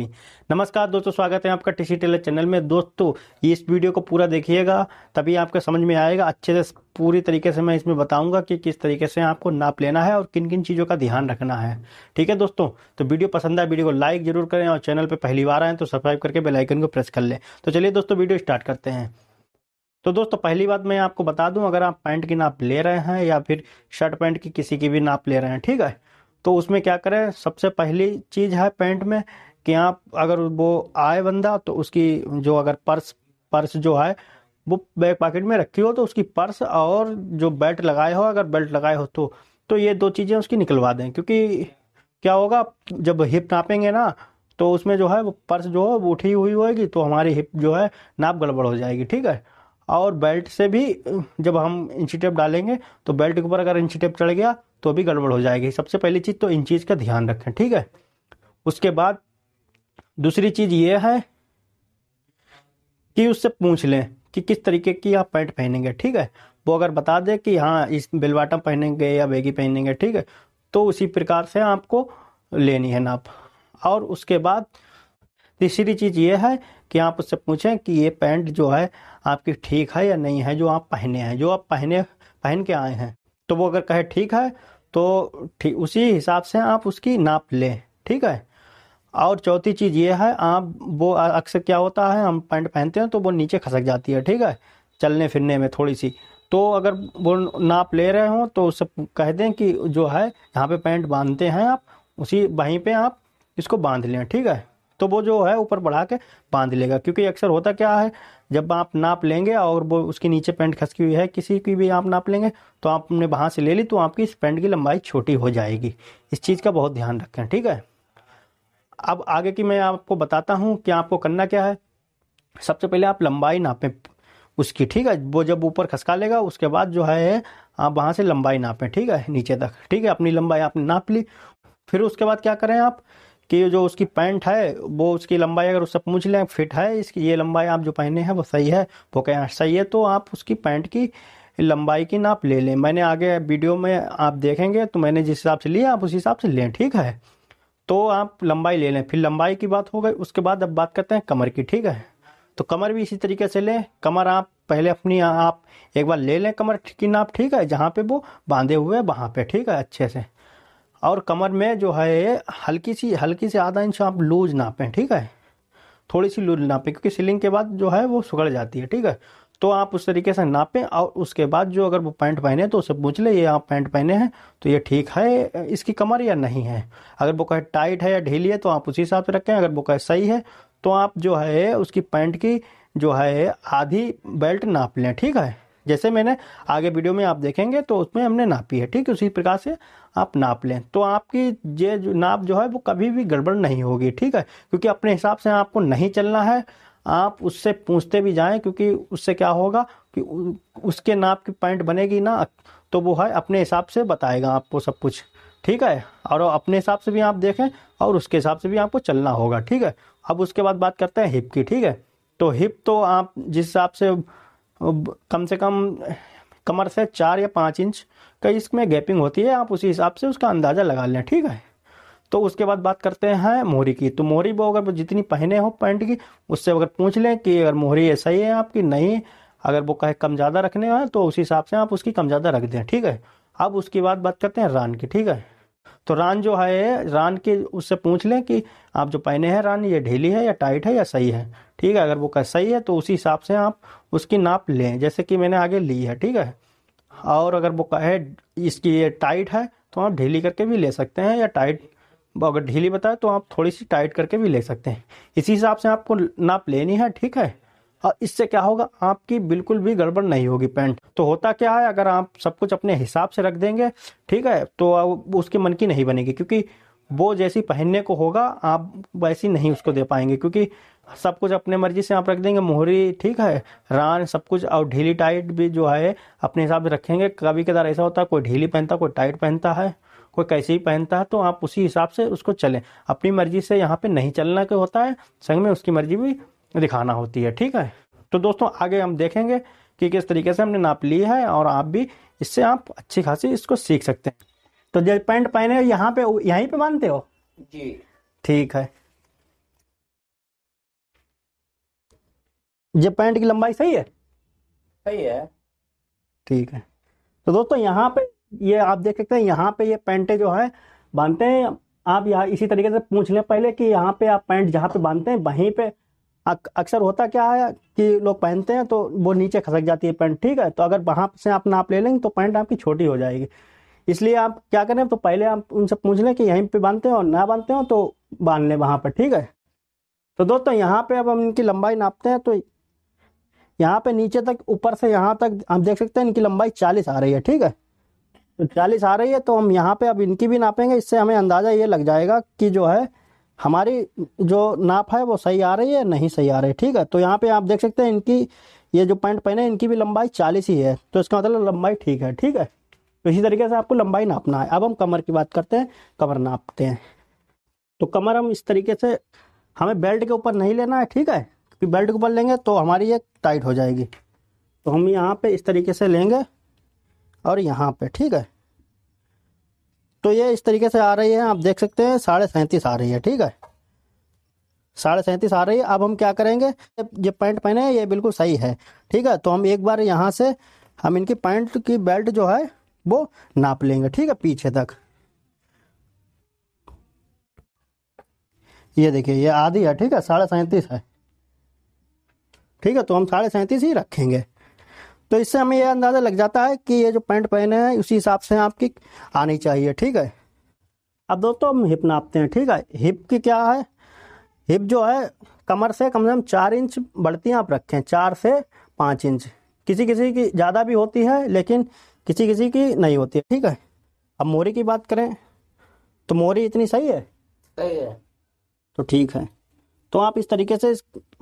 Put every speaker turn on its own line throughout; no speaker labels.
नमस्कार दोस्तों स्वागत है आपका टीसी टेलर चैनल में दोस्तों ये इस वीडियो को पूरा देखिएगा तभी आपके समझ में आएगा अच्छे से पूरी तरीके से मैं इसमें बताऊंगा कि किस तरीके से आपको नाप लेना है और किन किन चीज़ों का ध्यान रखना है ठीक है दोस्तों तो वीडियो पसंद आए वीडियो को लाइक जरूर करें और चैनल पर पहली बार आए तो सब्सक्राइब करके बेलाइकन को प्रेस कर लें तो चलिए दोस्तों वीडियो स्टार्ट करते हैं तो दोस्तों पहली बात मैं आपको बता दूं अगर आप पैंट की नाप ले रहे हैं या फिर शर्ट पैंट की किसी की भी नाप ले रहे हैं ठीक है तो उसमें क्या करें सबसे पहली चीज़ है पैंट में कि आप अगर वो आए बंदा तो उसकी जो अगर पर्स पर्स जो है वो बैक पॉकेट में रखी हो तो उसकी पर्स और जो बेल्ट लगाए हो अगर बेल्ट लगाए हो तो तो ये दो चीज़ें उसकी निकलवा दें क्योंकि क्या होगा जब हिप नापेंगे ना तो उसमें जो है वो पर्स जो है वो उठी हुई होएगी तो हमारी हिप जो है नाप गड़बड़ हो जाएगी ठीक है और बेल्ट से भी जब हम इंची टेप डालेंगे तो बेल्ट के ऊपर अगर इंची टेप चढ़ गया तो भी गड़बड़ हो जाएगी सबसे पहली चीज़ तो इन चीज़ का ध्यान रखें ठीक है उसके बाद दूसरी चीज़ ये है कि उससे पूछ लें कि किस तरीके की आप पैंट पहनेंगे ठीक है वो अगर बता दे कि हाँ इस बिलवाटम पहनेंगे या बेगी पहनेंगे ठीक है तो उसी प्रकार से आपको लेनी है नाप और उसके बाद तीसरी चीज़ ये है कि आप उससे पूछें कि ये पैंट जो है आपकी ठीक है या नहीं है जो आप पहने हैं जो आप पहने पहन के आए हैं तो वो अगर कहे ठीक है तो उसी हिसाब से आप उसकी नाप लें ठीक है और चौथी चीज़ ये है आप वो अक्सर क्या होता है हम पैंट पहनते हैं तो वो नीचे खसक जाती है ठीक है चलने फिरने में थोड़ी सी तो अगर वो नाप ले रहे हों तो सब कह दें कि जो है यहाँ पे पैंट बांधते हैं आप उसी वहीं पे आप इसको बांध लें ठीक है तो वो जो है ऊपर बढ़ा के बांध लेगा क्योंकि अक्सर होता क्या है जब आप नाप लेंगे और वो उसके नीचे पैंट खसकी हुई है किसी की भी आप नाप लेंगे तो आपने वहाँ से ले ली तो आपकी इस पैंट की लंबाई छोटी हो जाएगी इस चीज़ का बहुत ध्यान रखें ठीक है अब आगे की मैं आपको बताता हूँ कि आपको करना क्या है सबसे पहले आप लंबाई नापें उसकी ठीक है वो जब ऊपर खसका लेगा उसके बाद जो है आप वहाँ से लंबाई नापें ठीक है नीचे तक ठीक है अपनी लंबाई आपने नाप ली फिर उसके बाद क्या करें आप कि जो उसकी पैंट है वो उसकी लंबाई अगर उससे पूछ लें फिट है इसकी ये लंबाई आप जो पहने हैं वो सही है वो कहें हाँ, सही है तो आप उसकी पैंट की लंबाई की नाप ले लें मैंने आगे वीडियो में आप देखेंगे तो मैंने जिस हिसाब से लिया आप उस हिसाब से लें ठीक है तो आप लंबाई ले लें फिर लंबाई की बात हो गई उसके बाद अब बात करते हैं कमर की ठीक है तो कमर भी इसी तरीके से लें कमर आप पहले अपनी आप एक बार ले लें कमर की नाप ठीक है जहाँ पे वो बांधे हुए हैं वहाँ पे ठीक है अच्छे से और कमर में जो है हल्की सी हल्की सी आधा इंच आप लूज नापें ठीक है थोड़ी सी लूज नापें क्योंकि सीलिंग के बाद जो है वो सुगड़ जाती है ठीक है तो आप उस तरीके से नापें और उसके बाद जो अगर वो पैंट पहने तो उसे पूछ ले ये आप पैंट पहने हैं तो ये ठीक है इसकी कमर या नहीं है अगर वो कहे टाइट है या ढीली है तो आप उसी हिसाब से रखें अगर वो कहे सही है तो आप जो है उसकी पैंट की जो है आधी बेल्ट नाप लें ठीक है जैसे मैंने आगे वीडियो में आप देखेंगे तो उसमें हमने नापी है ठीक है उसी प्रकार से आप नाप लें तो आपकी ये नाप जो है वो कभी भी गड़बड़ नहीं होगी ठीक है क्योंकि अपने हिसाब से आपको नहीं चलना है आप उससे पूछते भी जाएं क्योंकि उससे क्या होगा कि उसके नाप की पैंट बनेगी ना तो वो है अपने हिसाब से बताएगा आपको सब कुछ ठीक है और अपने हिसाब से भी आप देखें और उसके हिसाब से भी आपको चलना होगा ठीक है अब उसके बाद बात करते हैं हिप की ठीक है तो हिप तो आप जिस हिसाब से कम से कम कमर से चार या पाँच इंच का इसमें गैपिंग होती है आप उसी हिसाब से उसका अंदाज़ा लगा लें ठीक है तो उसके बाद बात करते हैं मोहरी की तो मोहरी वो अगर जितनी पहने हो पैंट की उससे अगर पूछ लें कि अगर मोहरी ऐसा ही है आपकी नहीं अगर वो कहे कम ज़्यादा रखने हैं तो उसी हिसाब से आप उसकी कम ज़्यादा रख दें ठीक है अब उसके बाद बात करते हैं रान की ठीक है तो रान जो है रान के उससे पूछ लें कि आप जो पहने हैं रान ये ढीली है या टाइट है या सही है ठीक है अगर वो कह सही है तो उसी हिसाब से आप उसकी नाप लें जैसे कि मैंने आगे ली है ठीक है और अगर वो कहे इसकी ये टाइट है तो आप ढीली करके भी ले सकते हैं या टाइट अगर ढीली बताए तो आप थोड़ी सी टाइट करके भी ले सकते हैं इसी हिसाब से आपको नाप लेनी है ठीक है और इससे क्या होगा आपकी बिल्कुल भी गड़बड़ नहीं होगी पैंट तो होता क्या है अगर आप सब कुछ अपने हिसाब से रख देंगे ठीक है तो उसके मन की नहीं बनेगी क्योंकि वो जैसी पहनने को होगा आप वैसी नहीं उसको दे पाएंगे क्योंकि सब कुछ अपने मर्जी से आप रख देंगे मोहरी ठीक है रान सब कुछ और ढीली टाइट भी जो है अपने हिसाब से रखेंगे कभी कदार ऐसा होता है कोई ढीली पहनता कोई टाइट पहनता है कोई कैसे ही पहनता है तो आप उसी हिसाब से उसको चलें अपनी मर्जी से यहाँ पे नहीं चलना के होता है संग में उसकी मर्जी भी दिखाना होती है ठीक है तो दोस्तों आगे हम देखेंगे कि किस तरीके से हमने नाप ली है और आप भी इससे आप अच्छी खासी इसको सीख सकते हैं तो जो पैंट पहने यहाँ पे यहीं पे मानते हो जी ठीक है ये पैंट की लंबाई सही है सही है ठीक है तो दोस्तों यहाँ पे ये आप देख सकते हैं यहाँ पे ये पैंटे जो है बांधते हैं आप यहाँ इसी तरीके से पूछ लें पहले कि यहाँ पे आप पैंट जहाँ पे बांधते हैं वहीं पे अक्सर होता क्या है कि लोग पहनते हैं तो वो नीचे खसक जाती है पैंट ठीक है तो अगर वहाँ से आप नाप ले लेंगे तो पैंट आपकी छोटी हो जाएगी इसलिए आप क्या करें तो पहले आप उनसे पूछ लें कि यहीं पे बांधते हो ना बांधते हो तो बांध लें वहाँ पर ठीक है तो दोस्तों यहाँ पे अब हम इनकी लंबाई नापते हैं तो यहाँ पे नीचे तक ऊपर से यहाँ तक आप देख सकते हैं इनकी लंबाई चालीस आ रही है ठीक है तो चालीस आ रही है तो हम यहाँ पे अब इनकी भी नापेंगे इससे हमें अंदाज़ा ये लग जाएगा कि जो है हमारी जो नाप है वो सही आ रही है नहीं सही आ रही है ठीक है तो यहाँ पे आप देख सकते हैं इनकी ये जो पैंट पहने इनकी भी लंबाई चालीस ही है तो इसका मतलब लंबाई ठीक है ठीक है तो इसी तरीके से आपको लंबाई नापना है अब हम कमर की बात करते हैं कमर नापते हैं तो कमर हम इस तरीके से हमें बेल्ट के ऊपर नहीं लेना है ठीक है क्योंकि बेल्ट के ऊपर लेंगे तो हमारी ये टाइट हो जाएगी तो हम यहाँ पे इस तरीके से लेंगे और यहाँ पे ठीक है तो ये इस तरीके से आ रही है आप देख सकते हैं साढ़े सैंतीस आ रही है ठीक है साढ़े सैंतीस आ रही है अब हम क्या करेंगे ये पैंट पहने ये बिल्कुल सही है ठीक है तो हम एक बार यहाँ से हम इनकी पैंट की बेल्ट जो है वो नाप लेंगे ठीक है पीछे तक ये देखिए ये आधी है ठीक है साढ़े सैंतीस है ठीक है तो हम साढ़े सैंतीस ही रखेंगे तो इससे हमें यह अंदाज़ा लग जाता है कि ये जो पैंट पहने हैं उसी हिसाब से आपकी आनी चाहिए ठीक है अब दोस्तों हम हिप नापते हैं ठीक है हिप की क्या है हिप जो है कमर से कम से कम चार इंच बढ़ती आप रखें चार से पाँच इंच किसी किसी की ज़्यादा भी होती है लेकिन किसी किसी की नहीं होती है ठीक है अब मोरी की बात करें तो मोरी इतनी सही है सही है तो ठीक है तो आप इस तरीके से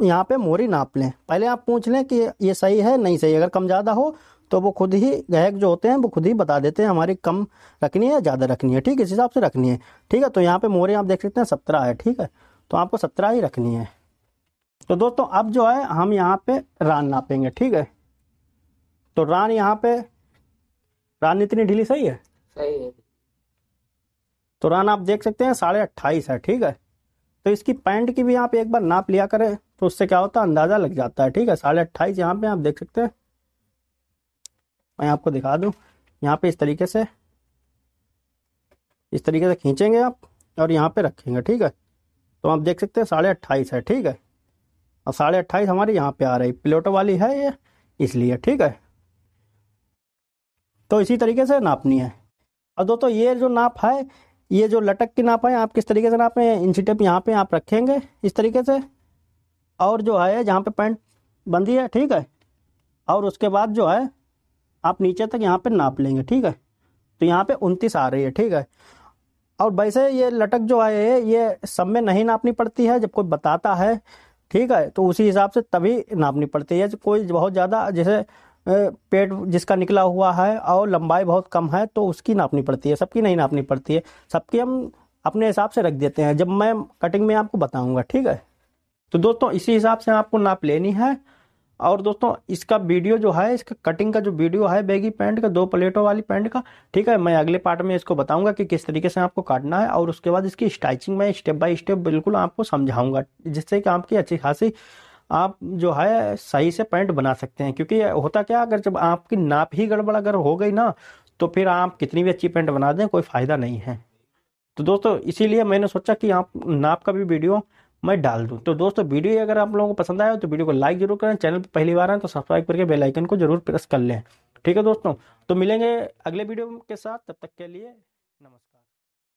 यहाँ पे मोरी नाप लें पहले आप पूछ लें कि ये सही है नहीं सही अगर कम ज़्यादा हो तो वो खुद ही गहक जो होते हैं वो खुद ही बता देते हैं हमारी कम रखनी है ज़्यादा रखनी है ठीक इस हिसाब से रखनी है ठीक है तो यहाँ पे मोरी आप देख सकते हैं सत्रह है ठीक है तो आपको सत्रह ही रखनी है तो दोस्तों अब जो है हम यहाँ पे रान नापेंगे ठीक है तो रान यहाँ पे रान इतनी ढीली सही है सही है तो रान आप देख सकते हैं साढ़े अट्ठाईस है ठीक है तो इसकी पैंट की भी आप एक बार नाप लिया करें तो उससे क्या होता है अंदाज़ा लग जाता है ठीक है साढ़े अट्ठाईस यहाँ पे आप देख सकते हैं मैं आपको दिखा दूँ यहाँ पे इस तरीके से इस तरीके से खींचेंगे आप और यहाँ पे रखेंगे ठीक है तो आप देख सकते हैं साढ़े अट्ठाईस है ठीक है और साढ़े अट्ठाईस हमारी यहाँ पे आ रही प्लेटो वाली है ये इसलिए ठीक है तो इसी तरीके से नापनी है और दोस्तों ये जो नाप है ये जो लटक की नाप है आप किस तरीके से नापें इंची टेप यहाँ पे आप रखेंगे इस तरीके से और जो है जहाँ पे पैंट बंधी है ठीक है और उसके बाद जो है आप नीचे तक यहाँ पे नाप लेंगे ठीक है तो यहाँ पे उनतीस आ रही है ठीक है और वैसे ये लटक जो है ये सब में नहीं नापनी पड़ती है जब कोई बताता है ठीक है तो उसी हिसाब से तभी नापनी पड़ती है कोई बहुत ज़्यादा जैसे पेट जिसका निकला हुआ है और लंबाई बहुत कम है तो उसकी नापनी पड़ती है सबकी नहीं नापनी पड़ती है सबकी हम अपने हिसाब से रख देते हैं जब मैं कटिंग में आपको बताऊंगा ठीक है तो दोस्तों इसी हिसाब से आपको नाप लेनी है और दोस्तों इसका वीडियो जो है इसका कटिंग का जो वीडियो है बैगी पैंट का दो प्लेटों वाली पैंट का ठीक है मैं अगले पार्ट में इसको बताऊंगा कि किस तरीके से आपको काटना है और उसके बाद इसकी स्टाइचिंग मैं स्टेप बाय स्टेप बिल्कुल आपको समझाऊंगा जिससे कि आपकी अच्छी खासी आप जो है सही से पैंट बना सकते हैं क्योंकि होता क्या अगर जब आपकी नाप ही गड़बड़ अगर हो गई ना तो फिर आप कितनी भी अच्छी पैंट बना दें कोई फ़ायदा नहीं है तो दोस्तों इसीलिए मैंने सोचा कि आप नाप का भी वीडियो मैं डाल दूं तो दोस्तों वीडियो अगर आप लोगों को पसंद आया हो तो वीडियो को लाइक जरूर करें चैनल पर पहली बार आए तो सब्सक्राइब करके बेल आइकन को जरूर प्रेस कर लें ठीक है दोस्तों तो मिलेंगे अगले वीडियो के साथ तब तक के लिए नमस्कार